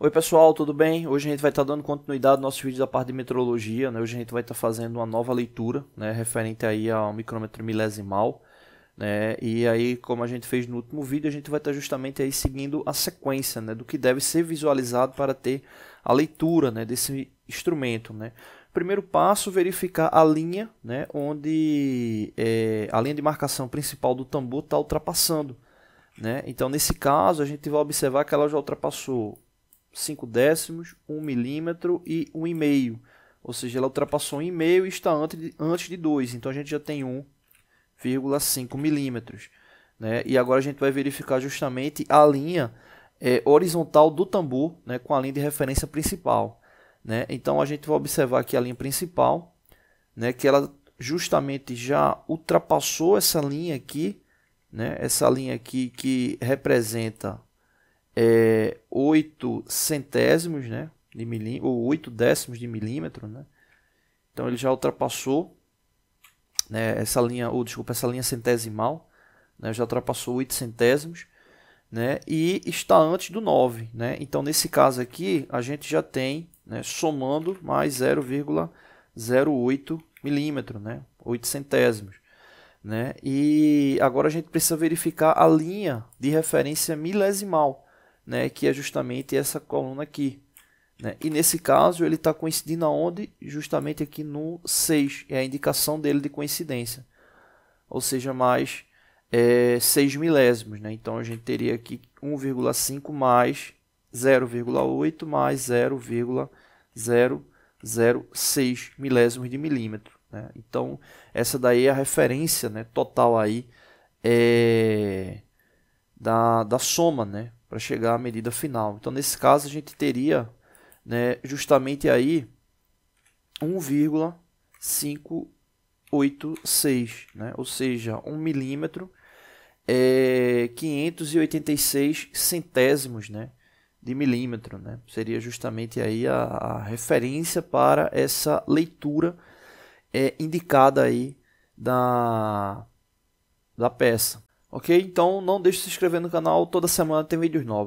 Oi pessoal, tudo bem? Hoje a gente vai estar tá dando continuidade ao nosso vídeo da parte de metrologia, né? Hoje a gente vai estar tá fazendo uma nova leitura, né? Referente aí ao micrômetro milésimal, né? E aí, como a gente fez no último vídeo, a gente vai estar tá justamente aí seguindo a sequência, né? Do que deve ser visualizado para ter a leitura, né? Desse instrumento, né? Primeiro passo, verificar a linha, né? Onde é, a linha de marcação principal do tambor está ultrapassando, né? Então, nesse caso, a gente vai observar que ela já ultrapassou 5 décimos, 1 milímetro e 1,5. Ou seja, ela ultrapassou 1,5 e está antes de, antes de 2. Então a gente já tem 1,5 milímetros. Né? E agora a gente vai verificar justamente a linha é, horizontal do tambor né, com a linha de referência principal. Né? Então a gente vai observar aqui a linha principal, né, que ela justamente já ultrapassou essa linha aqui, né, essa linha aqui que representa é, 8 centésimos né, de milímetro, ou 8 décimos de milímetro. Né? Então ele já ultrapassou né, essa linha, ou desculpa, essa linha centesimal, né, já ultrapassou 8 centésimos né, e está antes do 9. Né? Então nesse caso aqui a gente já tem, né, somando mais 0,08 milímetro, né, 8 centésimos. Né? E agora a gente precisa verificar a linha de referência milesimal né, que é justamente essa coluna aqui. Né? E nesse caso ele está coincidindo aonde? Justamente aqui no 6, é a indicação dele de coincidência. Ou seja, mais é, 6 milésimos. Né? Então a gente teria aqui 1,5 mais 0,8 mais 0,006 milésimos de milímetro. Né? Então essa daí é a referência né, total aí é, da, da soma, né? para chegar à medida final. Então, nesse caso, a gente teria né, justamente aí 1,586, né? ou seja, 1 milímetro é 586 centésimos né, de milímetro. Né? Seria justamente aí a, a referência para essa leitura é, indicada aí da, da peça. Ok? Então não deixe de se inscrever no canal, toda semana tem vídeos novos.